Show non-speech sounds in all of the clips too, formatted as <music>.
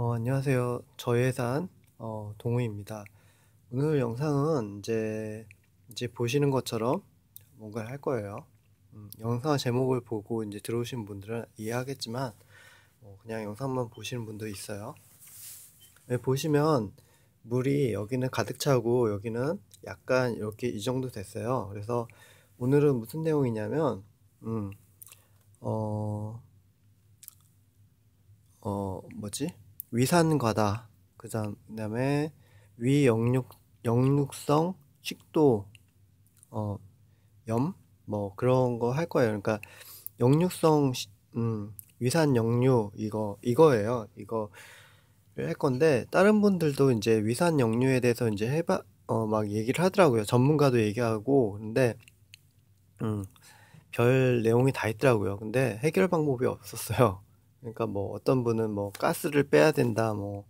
어, 안녕하세요. 저희 회산 어, 동우입니다. 오늘 영상은 이제 이제 보시는 것처럼 뭔가를 할 거예요. 음, 영상 제목을 보고 이제 들어오신 분들은 이해하겠지만 뭐 그냥 영상만 보시는 분도 있어요. 네, 보시면 물이 여기는 가득 차고 여기는 약간 이렇게 이 정도 됐어요. 그래서 오늘은 무슨 내용이냐면 음, 어, 어 뭐지? 위산과다. 그다음에 위영육 영육성 식도 어염뭐 그런 거 할 거예요. 그러니까 영육성 음 위산 역류 이거 이거예요. 이거를 할 건데 다른 분들도 이제 위산 역류에 대해서 이제 해봐 어 막 얘기를 하더라고요. 전문가도 얘기하고 근데 음 별 내용이 다 있더라고요. 근데 해결 방법이 없었어요. 그러니까 뭐 어떤 분은 뭐 가스를 빼야 된다 뭐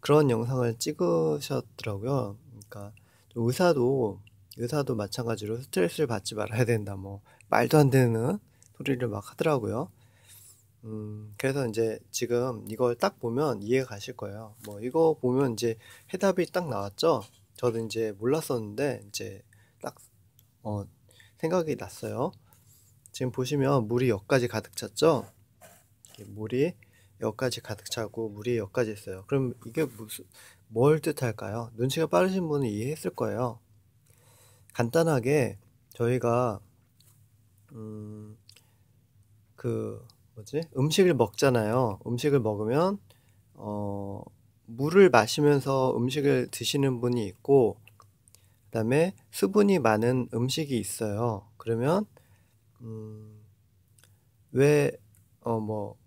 그런 영상을 찍으셨더라고요. 그러니까 의사도 의사도 마찬가지로 스트레스를 받지 말아야 된다 뭐 말도 안 되는 소리를 막 하더라고요. 음, 그래서 이제 지금 이걸 딱 보면 이해 가실 거예요. 뭐 이거 보면 이제 해답이 딱 나왔죠. 저도 이제 몰랐었는데 이제 딱 어, 생각이 났어요. 지금 보시면 물이 여기까지 가득 찼죠. 이렇게 물이 여기까지 가득 차고 물이 여기까지 있어요. 그럼 이게 무슨 뭘 뜻할까요? 눈치가 빠르신 분은 이해했을 거예요. 간단하게 저희가 음, 그 뭐지 음식을 먹잖아요. 음식을 먹으면 어, 물을 마시면서 음식을 드시는 분이 있고 그다음에 수분이 많은 음식이 있어요. 그러면 음, 왜어뭐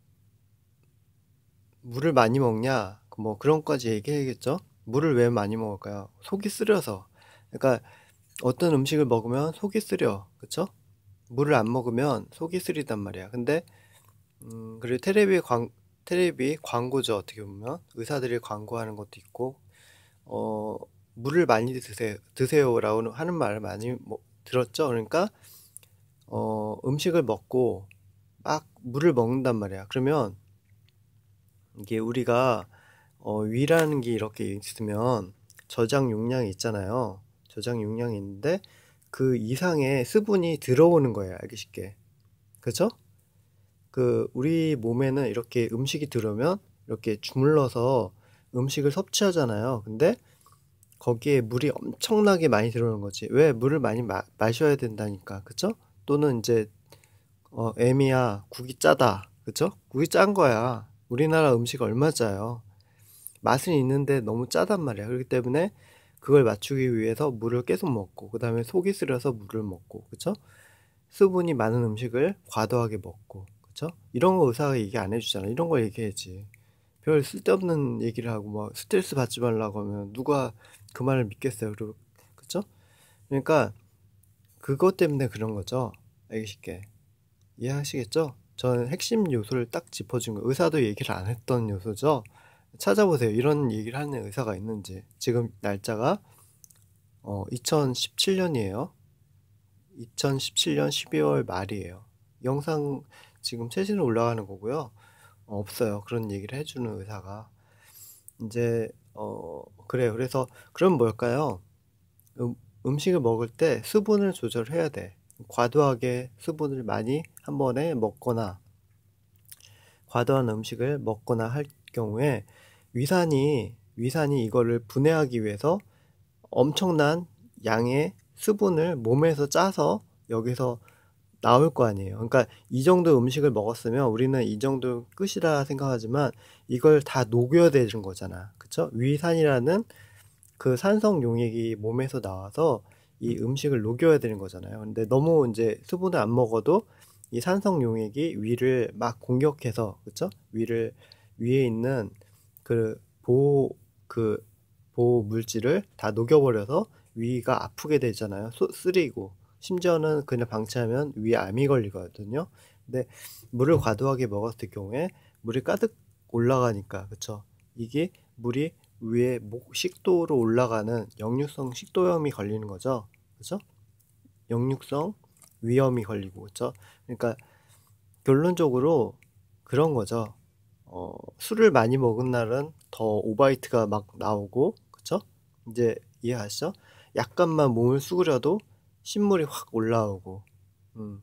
물을 많이 먹냐 그 뭐 그런까지 얘기해야겠죠. 물을 왜 많이 먹을까요? 속이 쓰려서. 그러니까 어떤 음식을 먹으면 속이 쓰려, 그렇죠? 물을 안 먹으면 속이 쓰리단 말이야. 근데 음, 그리고 테레비 광 테레비 광고죠 어떻게 보면 의사들이 광고하는 것도 있고 어 물을 많이 드세요 드세요라고 하는 말을 많이 뭐, 들었죠. 그러니까 어 음식을 먹고 막 물을 먹는단 말이야. 그러면 이게 우리가 어, 위라는 게 이렇게 있으면 저장 용량이 있잖아요. 저장 용량이 있는데 그 이상의 수분이 들어오는 거예요. 알기 쉽게. 그죠? 그 우리 몸에는 이렇게 음식이 들어오면 이렇게 주물러서 음식을 섭취하잖아요. 근데 거기에 물이 엄청나게 많이 들어오는 거지. 왜 물을 많이 마, 셔야 된다니까. 그죠? 또는 이제 어, 애미야 국이 짜다. 그죠? 국이 짠 거야. 우리나라 음식 얼마 짜요? 맛은 있는데 너무 짜단 말이야. 그렇기 때문에 그걸 맞추기 위해서 물을 계속 먹고 그 다음에 속이 쓰려서 물을 먹고 그쵸? 수분이 많은 음식을 과도하게 먹고 그쵸? 이런 거 의사가 얘기 안 해주잖아 이런 걸 얘기해야지 별 쓸데없는 얘기를 하고 막 뭐 스트레스 받지 말라고 하면 누가 그 말을 믿겠어요 그리고, 그쵸? 그러니까 그것 때문에 그런 거죠 알기 쉽게 이해하시겠죠? 저는 핵심 요소를 딱 짚어준 거 의사도 얘기를 안 했던 요소죠. 찾아보세요. 이런 얘기를 하는 의사가 있는지. 지금 날짜가 어, 2017년이에요. 2017년 12월 말이에요. 영상 지금 최신으로 올라가는 거고요. 어, 없어요. 그런 얘기를 해주는 의사가. 이제, 어, 그래요. 그래서, 그럼 뭘까요? 음, 음식을 먹을 때 수분을 조절해야 돼. 과도하게 수분을 많이 한 번에 먹거나 과도한 음식을 먹거나 할 경우에 위산이 위산이 이거를 분해하기 위해서 엄청난 양의 수분을 몸에서 짜서 여기서 나올 거 아니에요. 그러니까 이 정도 음식을 먹었으면 우리는 이 정도 끝이라 생각하지만 이걸 다녹여내는 거잖아. 그쵸? 위산이라는 그 산성 용액이 몸에서 나와서 이 음식을 녹여야 되는 거잖아요. 근데 너무 이제 수분을 안 먹어도 이 산성 용액이 위를 막 공격해서 그렇죠? 위를 위에 있는 그 보호 그 보호 물질을 다 녹여버려서 위가 아프게 되잖아요. 소, 쓰리고 심지어는 그냥 방치하면 위 암이 걸리거든요. 근데 물을 과도하게 먹었을 경우에 물이 가득 올라가니까 그렇죠? 이게 물이 위에 목 식도로 올라가는 역류성 식도염이 걸리는 거죠. 그죠 역류성 위염이 걸리고 그죠 그러니까 결론적으로 그런 거죠. 어, 술을 많이 먹은 날은 더 오바이트가 막 나오고 그죠 이제 이해하시죠? 약간만 몸을 수그려도 신물이 확 올라오고 음.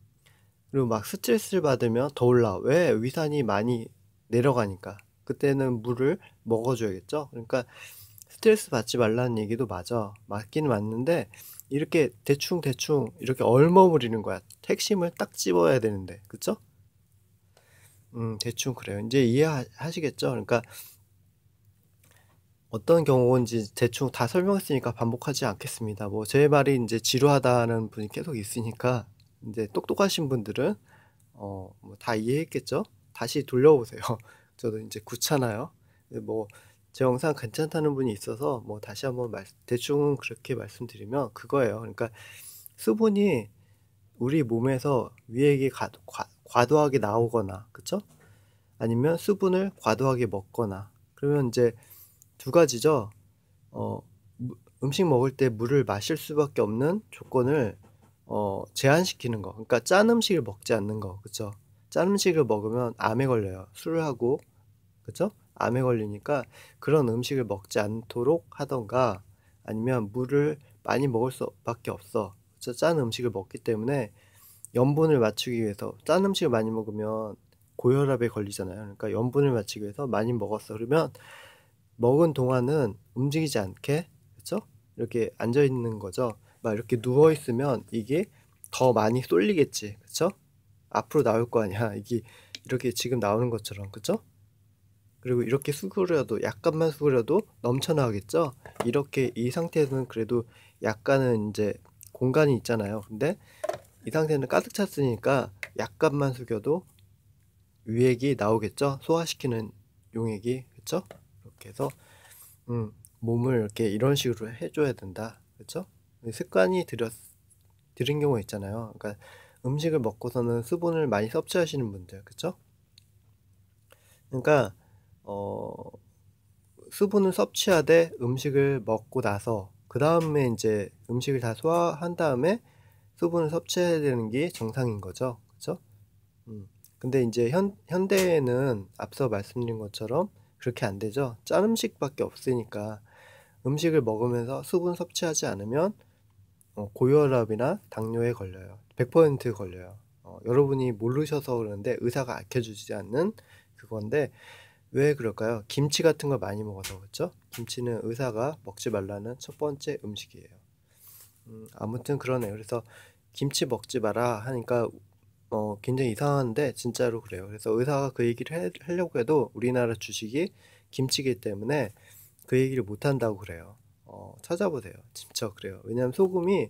그리고 막 스트레스를 받으면 더 올라. 왜? 위산이 많이 내려가니까. 그때는 물을 먹어줘야겠죠. 그러니까 스트레스 받지 말라는 얘기도 맞아. 맞긴 맞는데 이렇게 대충 대충 이렇게 얼머무리는 거야. 핵심을 딱 집어야 되는데, 그쵸? 음, 대충 그래요. 이제 이해하시겠죠? 그러니까 어떤 경우인지 대충 다 설명했으니까 반복하지 않겠습니다. 뭐 제 말이 이제 지루하다는 분이 계속 있으니까 이제 똑똑하신 분들은 어다 뭐 이해했겠죠? 다시 돌려보세요. <laughs> 저도 이제 구차아요뭐제 네, 영상 괜찮다는 분이 있어서 뭐 다시 한번 말, 대충은 그렇게 말씀드리면 그거예요. 그러니까 수분이 우리 몸에서 위액이 가, 과, 과도하게 나오거나 그쵸? 아니면 수분을 과도하게 먹거나 그러면 이제 두 가지죠. 어, 음식 먹을 때 물을 마실 수밖에 없는 조건을 어, 제한시키는 거. 그러니까 짠 음식을 먹지 않는 거. 그쵸? 짠 음식을 먹으면 암에 걸려요. 술하고 그죠? 암에 걸리니까 그런 음식을 먹지 않도록 하던가 아니면 물을 많이 먹을 수밖에 없어. 그쵸? 짠 음식을 먹기 때문에 염분을 맞추기 위해서 짠 음식을 많이 먹으면 고혈압에 걸리잖아요. 그러니까 염분을 맞추기 위해서 많이 먹었어. 그러면 먹은 동안은 움직이지 않게 그렇죠? 이렇게 앉아 있는 거죠. 막 이렇게 누워 있으면 이게 더 많이 쏠리겠지. 그렇죠? 앞으로 나올 거 아니야. 이게 이렇게 지금 나오는 것처럼. 그렇죠? 그리고 이렇게 수그려도 약간만 수그려도 넘쳐나오겠죠 이렇게 이 상태에서는 그래도 약간은 이제 공간이 있잖아요 근데 이 상태는 가득 찼으니까 약간만 숙여도 유액이 나오겠죠 소화시키는 용액이 그쵸 이렇게 해서 음, 몸을 이렇게 이런 식으로 해줘야 된다 그쵸 습관이 들였 들은 경우 있잖아요 그러니까 음식을 먹고서는 수분을 많이 섭취하시는 분들 그쵸 그러니까 어, 수분을 섭취하되 음식을 먹고 나서 그 다음에 이제 음식을 다 소화한 다음에 수분을 섭취해야 되는 게 정상인 거죠. 그죠 음. 근데 이제 현, 현대에는 앞서 말씀드린 것처럼 그렇게 안 되죠. 짠 음식밖에 없으니까 음식을 먹으면서 수분 섭취하지 않으면 어, 고혈압이나 당뇨에 걸려요. 100% 걸려요. 어, 여러분이 모르셔서 그러는데 의사가 아껴주지 않는 그건데 왜 그럴까요? 김치 같은 걸 많이 먹어서 그렇죠? 김치는 의사가 먹지 말라는 첫 번째 음식이에요. 음, 아무튼 그러네요. 그래서 김치 먹지 마라 하니까 어, 굉장히 이상한데 진짜로 그래요. 그래서 의사가 그 얘기를 해, 하려고 해도 우리나라 주식이 김치기 때문에 그 얘기를 못 한다고 그래요. 어, 찾아보세요. 진짜 그래요. 왜냐하면 소금이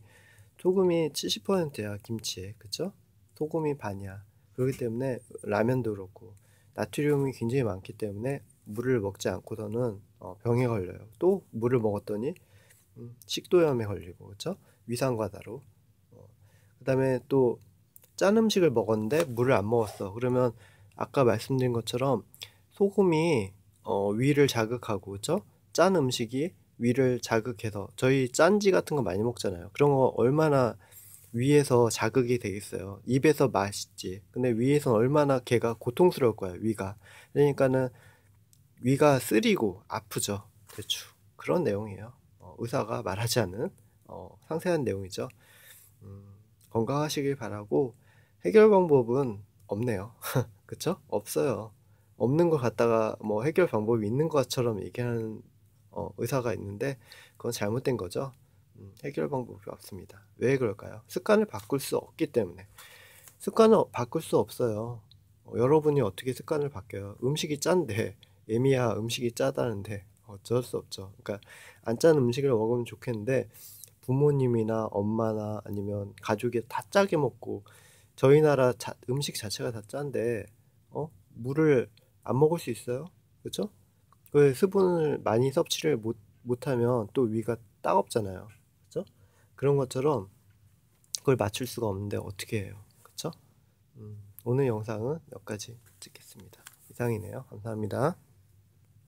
소금이 70%야 김치에 그쵸? 소금이 반이야. 그렇기 때문에 라면도 그렇고 나트륨이 굉장히 많기 때문에 물을 먹지 않고서는 어, 병에 걸려요. 또 물을 먹었더니 음, 식도염에 걸리고 그렇죠? 위상과다로. 어, 그다음에 또 짠 음식을 먹었는데 물을 안 먹었어. 그러면 아까 말씀드린 것처럼 소금이 어, 위를 자극하고 그렇죠? 짠 음식이 위를 자극해서 저희 짠지 같은 거 많이 먹잖아요. 그런 거 얼마나 위에서 자극이 되겠어요. 입에서 맛있지. 근데 위에선 얼마나 개가 고통스러울 거야, 위가. 그러니까는 위가 쓰리고 아프죠. 대충. 그런 내용이에요. 어, 의사가 말하지 않은 어, 상세한 내용이죠. 음, 건강하시길 바라고 해결 방법은 없네요. <laughs> 그쵸? 없어요. 없는 것같다가뭐 해결 방법이 있는 것처럼 얘기하는 어, 의사가 있는데 그건 잘못된 거죠. 해결 방법이 없습니다. 왜 그럴까요? 습관을 바꿀 수 없기 때문에. 습관을 바꿀 수 없어요. 어, 여러분이 어떻게 습관을 바뀌어요? 음식이 짠데, 예미야 음식이 짜다는데 어쩔 수 없죠. 그러니까 안 짠 음식을 먹으면 좋겠는데 부모님이나 엄마나 아니면 가족이 다 짜게 먹고 저희 나라 자, 음식 자체가 다 짠데 어? 물을 안 먹을 수 있어요? 그쵸죠그 수분을 많이 섭취를 못 못하면 또 위가 따갑잖아요. 그런 것처럼 그걸 맞출 수가 없는데 어떻게 해요 그쵸 음, 오늘 영상은 여기까지 찍겠습니다 이상이네요 감사합니다